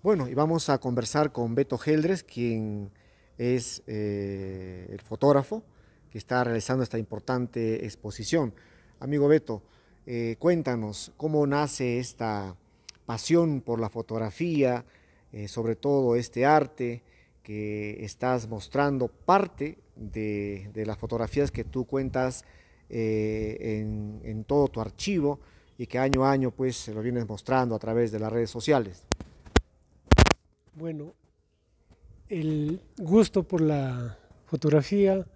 Bueno, y vamos a conversar con Beto Geldres, quien es eh, el fotógrafo que está realizando esta importante exposición. Amigo Beto, eh, cuéntanos cómo nace esta pasión por la fotografía, eh, sobre todo este arte que estás mostrando parte de, las fotografías que tú cuentas en, todo tu archivo y que año a año pues lo vienes mostrando a través de las redes sociales. Bueno, el gusto por la fotografía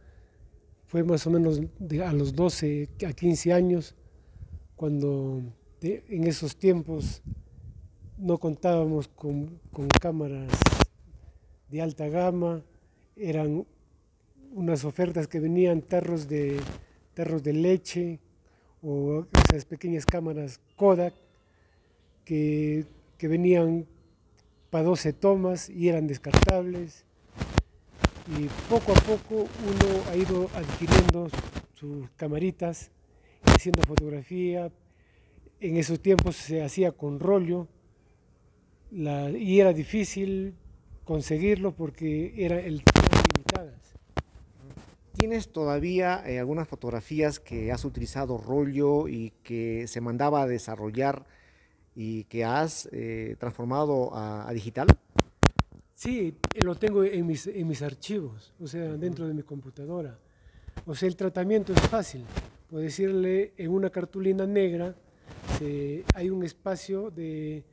fue más o menos a los 12 a 15 años, cuando en esos tiempos no contábamos con, cámaras de alta gama, eran unas ofertas que venían tarros de, tarros de leche o esas pequeñas cámaras Kodak que, que venían para 12 tomas y eran descartables. Y poco a poco uno ha ido adquiriendo sus camaritas, haciendo fotografía. En esos tiempos se hacía con rollo y era difícil conseguirlo porque era el limitadas. ¿Tienes todavía eh, algunas fotografías que has utilizado rollo y que se mandaba a desarrollar? y que has eh, transformado a, digital? Sí, lo tengo en mis, en mis archivos, o sea, dentro de mi computadora. O sea, el tratamiento es fácil. Puedo decirle, en una cartulina negra hay un espacio de,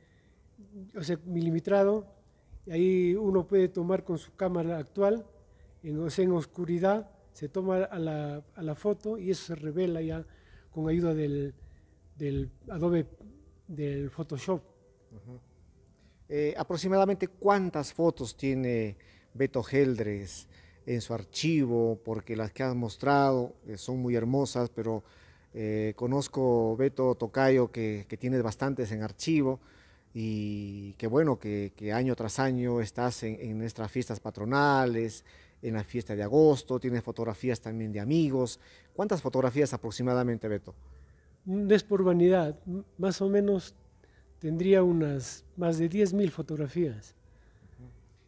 o sea, milimetrado, y ahí uno puede tomar con su cámara actual, en, o sea, en oscuridad, se toma a la, la foto y eso se revela ya con ayuda del, del Adobe del Photoshop. Eh, aproximadamente cuántas fotos tiene Beto Geldres en su archivo, porque las que has mostrado eh, son muy hermosas, pero eh, conozco Beto Tocayo que, tiene bastantes en archivo y qué bueno que, año tras año estás en, en, nuestras fiestas patronales, en la fiesta de agosto, tienes fotografías también de amigos. ¿Cuántas fotografías aproximadamente, Beto? no es por vanidad, más o menos tendría unas más de 10.000 fotografías.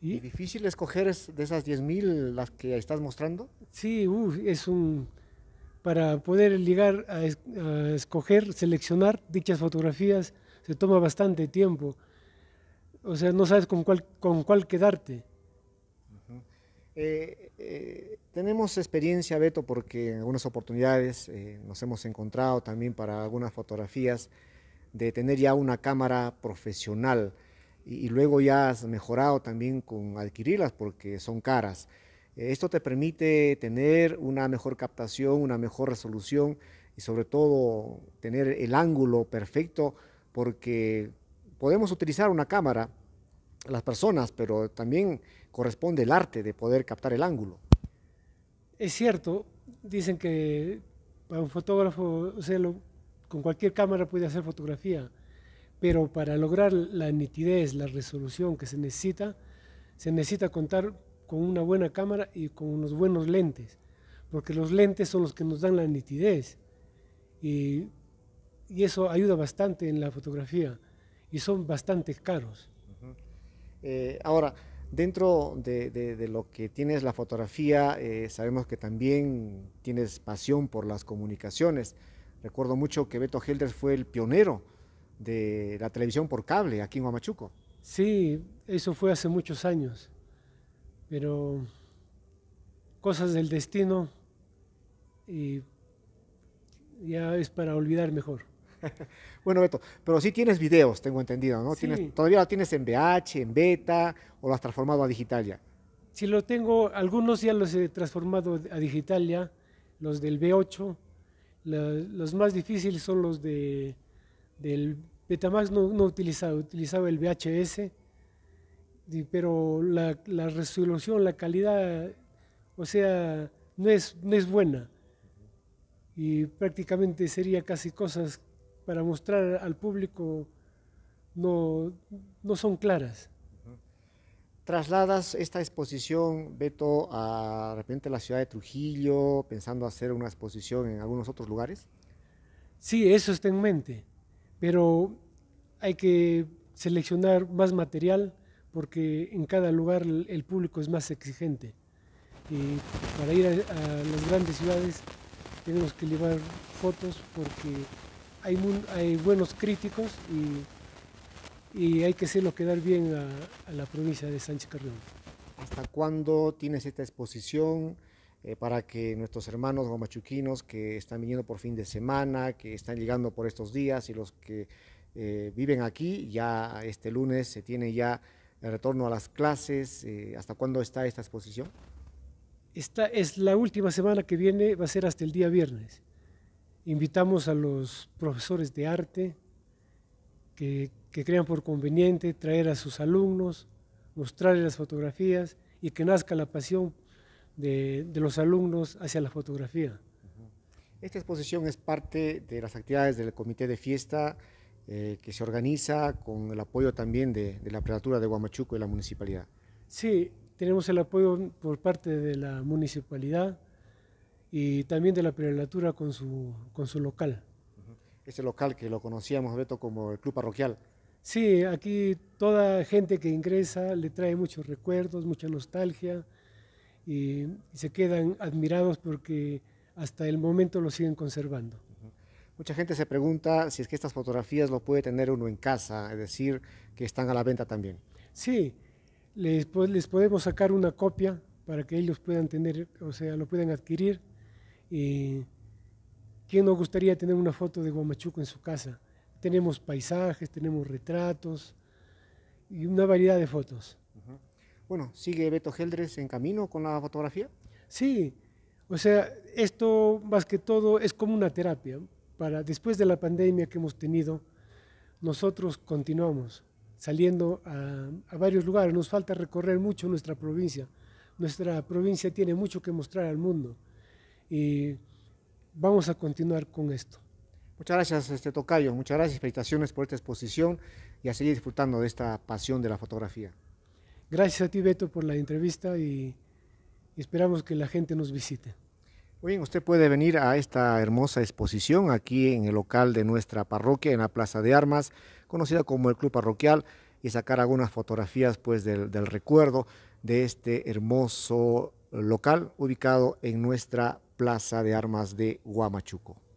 ¿Y? difícil escoger de esas 10.000 las que estás mostrando? Sí, es un... Para poder llegar a, a, escoger, seleccionar dichas fotografías, se toma bastante tiempo. O sea, no sabes con cuál, con cuál quedarte. Eh, eh, tenemos experiencia, Beto, porque en algunas oportunidades eh, nos hemos encontrado también para algunas fotografías de tener ya una cámara profesional y, y luego ya has mejorado también con adquirirlas porque son caras. esto te permite tener una mejor captación, una mejor resolución y sobre todo tener el ángulo perfecto porque podemos utilizar una cámara las personas, pero también corresponde el arte de poder captar el ángulo. Es cierto, dicen que para un fotógrafo, con cualquier cámara puede hacer fotografía, pero para lograr la nitidez, la resolución que se necesita, se necesita contar con una buena cámara y con unos buenos lentes, porque los lentes son los que nos dan la nitidez y, y eso ayuda bastante en la fotografía y son bastante caros. Eh, ahora, dentro de, lo que tienes la fotografía, eh, sabemos que también tienes pasión por las comunicaciones. Recuerdo mucho que Beto Helders fue el pionero de la televisión por cable aquí en Huamachuco. Sí, eso fue hace muchos años, pero cosas del destino y ya es para olvidar mejor. bueno, Beto, pero sí tienes videos, tengo entendido, ¿no? todavía lo tienes en VH, en beta, o lo has transformado a digital ya. Sí, lo tengo, algunos ya los he transformado a digital ya, los del B8. los más difíciles son los de, del Betamax, no, no utilizaba, utilizaba el VHS, pero la, resolución, la calidad, o sea, no es, no es buena. Y prácticamente sería casi cosas para mostrar al público no, no son claras. Trasladas esta exposición, Beto, a repente la ciudad de Trujillo, pensando hacer una exposición en algunos otros lugares. Sí, eso está en mente, pero hay que seleccionar más material porque en cada lugar el público es más exigente. Y para ir a las grandes ciudades tenemos que llevar fotos porque hay, buenos críticos y, hay que hacerlo quedar bien a, la provincia de Sánchez Carrión. ¿Hasta cuándo tienes esta exposición? Eh, para que nuestros hermanos guamachuquinos que están viniendo por fin de semana, que están llegando por estos días y los que eh, viven aquí, ya este lunes se tiene ya el retorno a las clases. Eh, ¿Hasta cuándo está esta exposición? Esta es la última semana que viene, va a ser hasta el día viernes. Invitamos a los profesores de arte que, crean por conveniente traer a sus alumnos, mostrarles las fotografías y que nazca la pasión de, los alumnos hacia la fotografía. Esta exposición es parte de las actividades del comité de fiesta eh, que se organiza con el apoyo también de, la prelatura de Huamachuco y la municipalidad. Sí, tenemos el apoyo por parte de la municipalidad, y también de la prelatura con su, con su local. Ese local que lo conocíamos, Beto, como el club parroquial. Sí, aquí toda gente que ingresa le trae muchos recuerdos, mucha nostalgia y, se quedan admirados porque hasta el momento lo siguen conservando. Mucha gente se pregunta si es que estas fotografías lo puede tener uno en casa, es decir, que están a la venta también. Sí, les, les podemos sacar una copia para que ellos puedan tener, o sea, lo puedan adquirir y eh, ¿ ¿Quién no gustaría tener una foto de Guamachuco en su casa? Tenemos paisajes, tenemos retratos y una variedad de fotos. Bueno, ¿sigue Beto Geldres en camino con la fotografía? Sí, o sea, esto más que todo es como una terapia. Para después de la pandemia que hemos tenido, nosotros continuamos saliendo a, a varios lugares. Nos falta recorrer mucho nuestra provincia. Nuestra provincia tiene mucho que mostrar al mundo y vamos a continuar con esto. Muchas gracias, este Tocayo. Muchas gracias, felicitaciones por esta exposición y a seguir disfrutando de esta pasión de la fotografía. Gracias a ti, Beto, por la entrevista y esperamos que la gente nos visite. Muy bien, usted puede venir a esta hermosa exposición aquí en el local de nuestra parroquia, en la Plaza de Armas, conocida como el Club Parroquial, y sacar algunas fotografías pues, del, del recuerdo de este hermoso local ubicado en nuestra Plaza de Armas de Huamachuco.